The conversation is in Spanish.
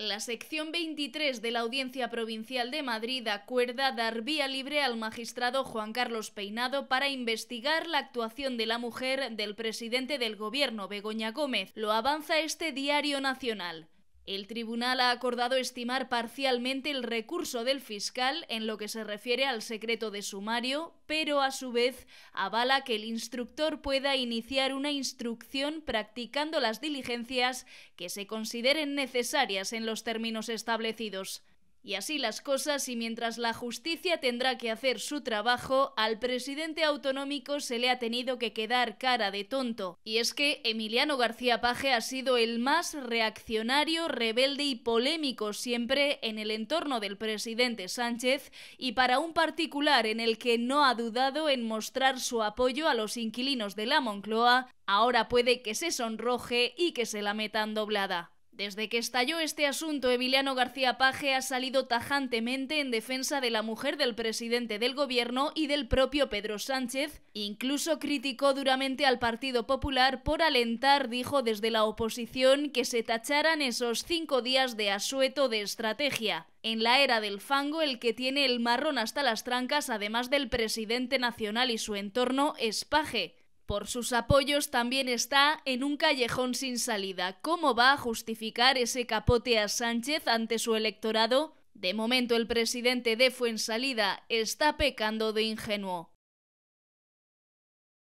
La sección 23 de la Audiencia Provincial de Madrid acuerda dar vía libre al magistrado Juan Carlos Peinado para investigar la actuación de la mujer del presidente del gobierno, Begoña Gómez. Lo avanza este diario nacional. El tribunal ha acordado estimar parcialmente el recurso del fiscal en lo que se refiere al secreto de sumario, pero a su vez avala que el instructor pueda iniciar una instrucción practicando las diligencias que se consideren necesarias en los términos establecidos. Y así las cosas, y mientras la justicia tendrá que hacer su trabajo, al presidente autonómico se le ha tenido que quedar cara de tonto. Y es que Emiliano García Paje ha sido el más reaccionario, rebelde y polémico siempre en el entorno del presidente Sánchez, y para un particular en el que no ha dudado en mostrar su apoyo a los inquilinos de la Moncloa, ahora puede que se sonroje y que se la metan doblada. Desde que estalló este asunto, Emiliano García Paje ha salido tajantemente en defensa de la mujer del presidente del gobierno y del propio Pedro Sánchez. Incluso criticó duramente al Partido Popular por alentar, dijo desde la oposición, que se tacharan esos cinco días de asueto de estrategia. En la era del fango, el que tiene el marrón hasta las trancas, además del presidente nacional y su entorno, es Paje por sus apoyos también está en un callejón sin salida. ¿Cómo va a justificar ese capote a Sánchez ante su electorado? De momento el presidente de Fuensalida está pecando de ingenuo.